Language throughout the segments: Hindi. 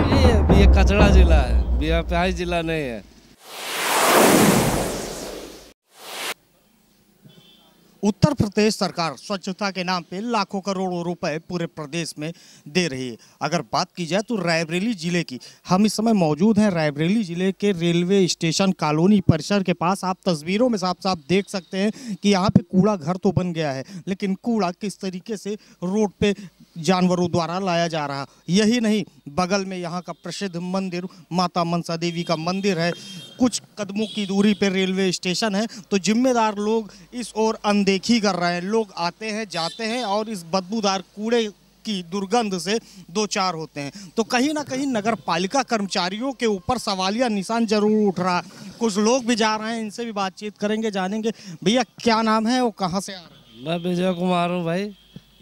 नहीं ये कचड़ा जिला है बिहार प्याज जिला नहीं है उत्तर प्रदेश सरकार स्वच्छता के नाम पे लाखों करोड़ों रुपए पूरे प्रदेश में दे रही है अगर बात की जाए तो रायबरेली जिले की हम इस समय मौजूद हैं रायबरेली जिले के रेलवे स्टेशन कॉलोनी परिसर के पास आप तस्वीरों में साफ साफ देख सकते हैं कि यहाँ पे कूड़ा घर तो बन गया है लेकिन कूड़ा किस तरीके से रोड पे जानवरों द्वारा लाया जा रहा यही नहीं बगल में यहाँ का प्रसिद्ध मंदिर माता मनसा देवी का मंदिर है कुछ कदमों की दूरी पर रेलवे स्टेशन है तो जिम्मेदार लोग इस ओर अनदेखी कर रहे हैं लोग आते हैं जाते हैं और इस बदबूदार कूड़े की दुर्गंध से दो चार होते हैं तो कहीं ना कहीं नगर पालिका कर्मचारियों के ऊपर सवालिया निशान जरूर उठ रहा कुछ लोग भी जा रहे हैं इनसे भी बातचीत करेंगे जानेंगे भैया क्या नाम है वो कहाँ से आ रहे हैं मैं विजय कुमार हूँ भाई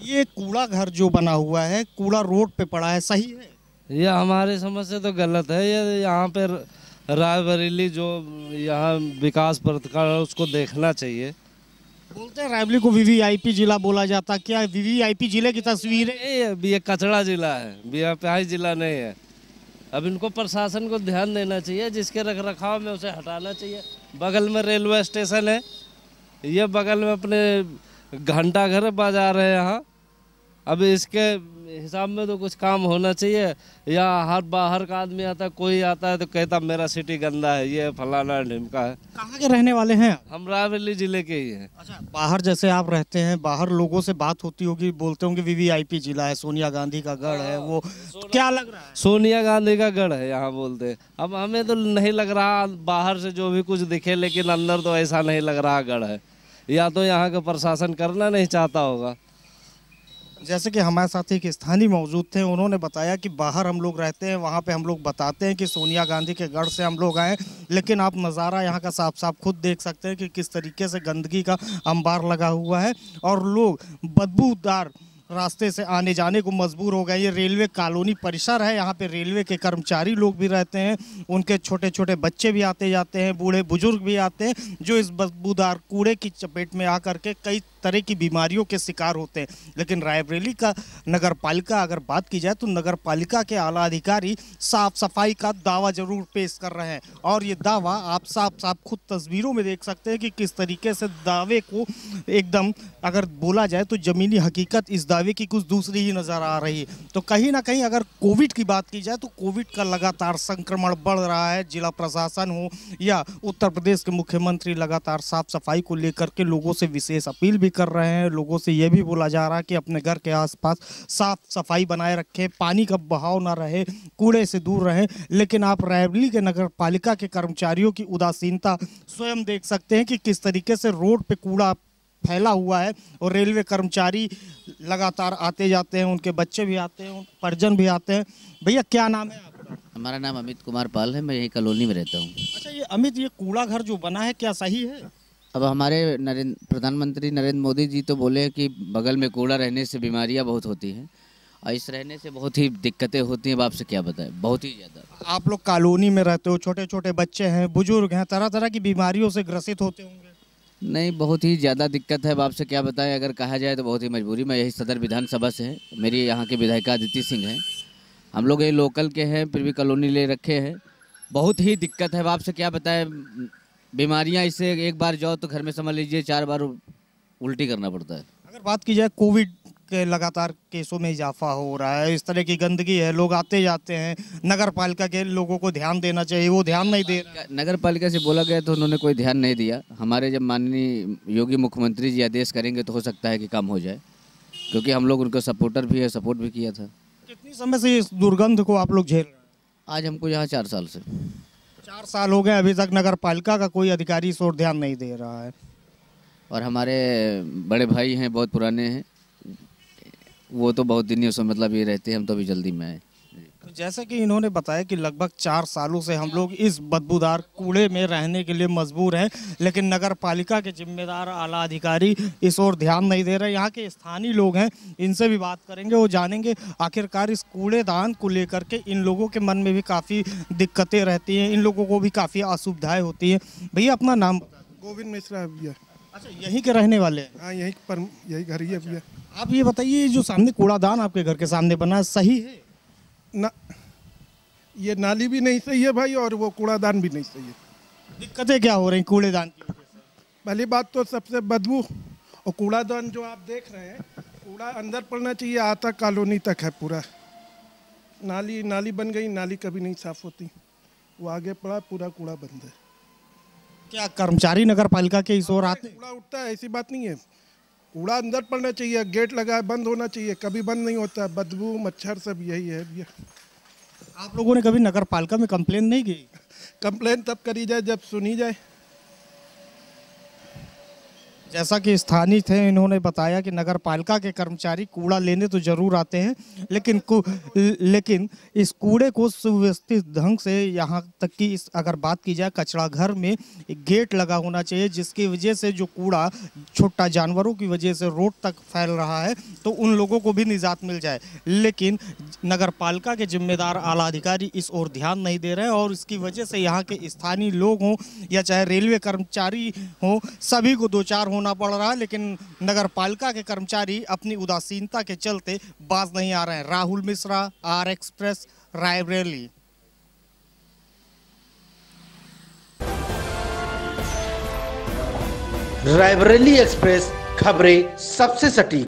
ये कूड़ा घर जो बना हुआ है कूड़ा रोड पे पड़ा है सही है ये हमारे समझ से तो गलत है ये यहाँ पे राय बरेली जो यहाँ विकास प्रतिकार है उसको देखना चाहिए बोलते हैं रायबली को वीवीआईपी जिला बोला जाता क्या वीवीआईपी जिले की तस्वीर है ये कचड़ा जिला है बीआरपीआई जिला नहीं है अब इनको प्रशासन को ध्यान देना चाहिए जिसके रख रखाव में उसे हटाना चाहिए बगल में रेलवे स्टेशन है ये बगल में अपने घंटा घर बाजार है यहाँ अब इसके हिसाब में तो कुछ काम होना चाहिए या हर बाहर का आदमी आता है कोई आता है तो कहता मेरा सिटी गंदा है ये फलाना ढिमका है कहाँ के रहने वाले हैं हम रायली जिले के ही हैं अच्छा बाहर जैसे आप रहते हैं बाहर लोगों से बात होती होगी बोलते होंगे वीवीआईपी जिला है सोनिया गांधी का गढ़ है वो क्या लग रहा है सोनिया गांधी का गढ़ है यहाँ बोलते अब हमें तो नहीं लग रहा बाहर से जो भी कुछ दिखे लेकिन अंदर तो ऐसा नहीं लग रहा गढ़ है या तो यहाँ का प्रशासन करना नहीं चाहता होगा जैसे कि हमारे साथ एक स्थानीय मौजूद थे उन्होंने बताया कि बाहर हम लोग रहते हैं वहाँ पे हम लोग बताते हैं कि सोनिया गांधी के गढ़ से हम लोग आए लेकिन आप नज़ारा यहाँ का साफ साफ खुद देख सकते हैं कि किस तरीके से गंदगी का अंबार लगा हुआ है और लोग बदबूदार रास्ते से आने जाने को मजबूर हो गए ये रेलवे कॉलोनी परिसर है यहाँ पे रेलवे के कर्मचारी लोग भी रहते हैं उनके छोटे छोटे बच्चे भी आते जाते हैं बूढ़े बुजुर्ग भी आते हैं जो इस बदबूदार कूड़े की चपेट में आ करके कई तरह की बीमारियों के शिकार होते हैं लेकिन रायबरेली का नगर पालिका अगर बात की जाए तो नगर पालिका के आला अधिकारी साफ सफाई का दावा जरूर पेश कर रहे हैं और ये दावा आप साफ साफ खुद तस्वीरों में देख सकते हैं कि किस तरीके से दावे को एकदम अगर बोला जाए तो ज़मीनी हकीकत इस दावे मुताबिक की कुछ दूसरी ही नज़र आ रही है तो कहीं ना कहीं अगर कोविड की बात की जाए तो कोविड का लगातार संक्रमण बढ़ रहा है जिला प्रशासन हो या उत्तर प्रदेश के मुख्यमंत्री लगातार साफ सफाई को लेकर के लोगों से विशेष अपील भी कर रहे हैं लोगों से ये भी बोला जा रहा है कि अपने घर के आसपास साफ सफाई बनाए रखें पानी का बहाव ना रहे कूड़े से दूर रहें लेकिन आप रायबली के नगर पालिका के कर्मचारियों की उदासीनता स्वयं देख सकते हैं कि किस तरीके से रोड पे कूड़ा फैला हुआ है और रेलवे कर्मचारी लगातार आते जाते हैं उनके बच्चे भी आते हैं परिजन भी आते हैं भैया क्या नाम है आपका हमारा नाम अमित कुमार पाल है मैं यही कॉलोनी में रहता हूँ अच्छा ये अमित ये कूड़ा घर जो बना है क्या सही है अब हमारे नरेंद्र प्रधानमंत्री नरेंद्र मोदी जी तो बोले कि बगल में कूड़ा रहने से बीमारियाँ बहुत होती हैं और इस रहने से बहुत ही दिक्कतें होती हैं अब आपसे क्या बताएं बहुत ही ज़्यादा आप लोग कॉलोनी में रहते हो छोटे छोटे बच्चे हैं बुजुर्ग हैं तरह तरह की बीमारियों से ग्रसित होते होंगे नहीं बहुत ही ज़्यादा दिक्कत है अब आपसे क्या बताएं अगर कहा जाए तो बहुत ही मजबूरी मैं यही सदर विधानसभा से है मेरी यहाँ के विधायिका आदित्य सिंह हैं हम लोग ये लोकल के हैं फिर भी कॉलोनी ले रखे हैं बहुत ही दिक्कत है अब आपसे क्या बताएं बीमारियाँ इससे एक बार जाओ तो घर में समझ लीजिए चार बार उल्टी करना पड़ता है अगर बात की जाए कोविड के लगातार केसों में इजाफा हो रहा है इस तरह की गंदगी है लोग आते जाते हैं नगर पालिका के लोगों को ध्यान देना चाहिए वो ध्यान नहीं दे नगर पालिका से बोला गया तो उन्होंने कोई ध्यान नहीं दिया हमारे जब माननीय योगी मुख्यमंत्री जी आदेश करेंगे तो हो सकता है कि काम हो जाए क्योंकि हम लोग उनका सपोर्टर भी है सपोर्ट भी किया था कितनी समय से इस दुर्गंध को आप लोग झेल आज हमको यहाँ चार साल से चार साल हो गए अभी तक नगर पालिका का कोई अधिकारी इस ओर ध्यान नहीं दे रहा है और हमारे बड़े भाई हैं बहुत पुराने हैं वो तो बहुत दिन ही उसमें मतलब ये रहते हैं हम तो अभी जल्दी में आए तो कि इन्होंने बताया कि लगभग चार सालों से हम लोग इस बदबूदार कूड़े में रहने के लिए मजबूर हैं लेकिन नगर पालिका के जिम्मेदार आला अधिकारी इस ओर ध्यान नहीं दे रहे यहाँ के स्थानीय लोग हैं इनसे भी बात करेंगे वो जानेंगे आखिरकार इस कूड़ेदान को लेकर के इन लोगों के मन में भी काफ़ी दिक्कतें रहती हैं इन लोगों को भी काफ़ी असुविधाएँ होती हैं भैया अपना नाम गोविंद मिश्रा भैया अच्छा यहीं के रहने वाले हैं हाँ यहीं पर यही घर ही है भैया आप ये बताइए जो सामने कूड़ादान आपके घर के सामने बना सही है ना ये नाली भी नहीं सही है भाई और वो कूड़ादान भी नहीं सही है दिक्कतें क्या हो रही कूड़ेदान की पहली बात तो सबसे बदबू और कूड़ादान जो आप देख रहे हैं कूड़ा अंदर पड़ना चाहिए आता कॉलोनी तक है पूरा नाली नाली बन गई नाली कभी नहीं साफ होती वो आगे पड़ा पूरा कूड़ा बंद है क्या कर्मचारी नगर पालिका के इस ओर हाँ, आते कूड़ा उठता है ऐसी बात नहीं है कूड़ा अंदर पड़ना चाहिए गेट लगा है बंद होना चाहिए कभी बंद नहीं होता बदबू मच्छर सब यही है भैया आप लोगों ने कभी नगर पालिका में कंप्लेन नहीं की कंप्लेन तब करी जाए जब सुनी जाए जैसा कि स्थानीय थे इन्होंने बताया कि नगर पालिका के कर्मचारी कूड़ा लेने तो जरूर आते हैं लेकिन लेकिन इस कूड़े को सुव्यवस्थित ढंग से यहाँ तक कि इस अगर बात की जाए कचरा घर में गेट लगा होना चाहिए जिसकी वजह से जो कूड़ा छोटा जानवरों की वजह से रोड तक फैल रहा है तो उन लोगों को भी निजात मिल जाए लेकिन नगर पालिका के जिम्मेदार आला अधिकारी इस ओर ध्यान नहीं दे रहे और इसकी वजह से यहाँ के स्थानीय लोग हों या चाहे रेलवे कर्मचारी हों सभी को दो चार होना होना पड़ रहा है लेकिन नगर पालिका के कर्मचारी अपनी उदासीनता के चलते बाज नहीं आ रहे हैं Rahul Mishra R Express Raebareli Raebareli Express खबरें सबसे सटीक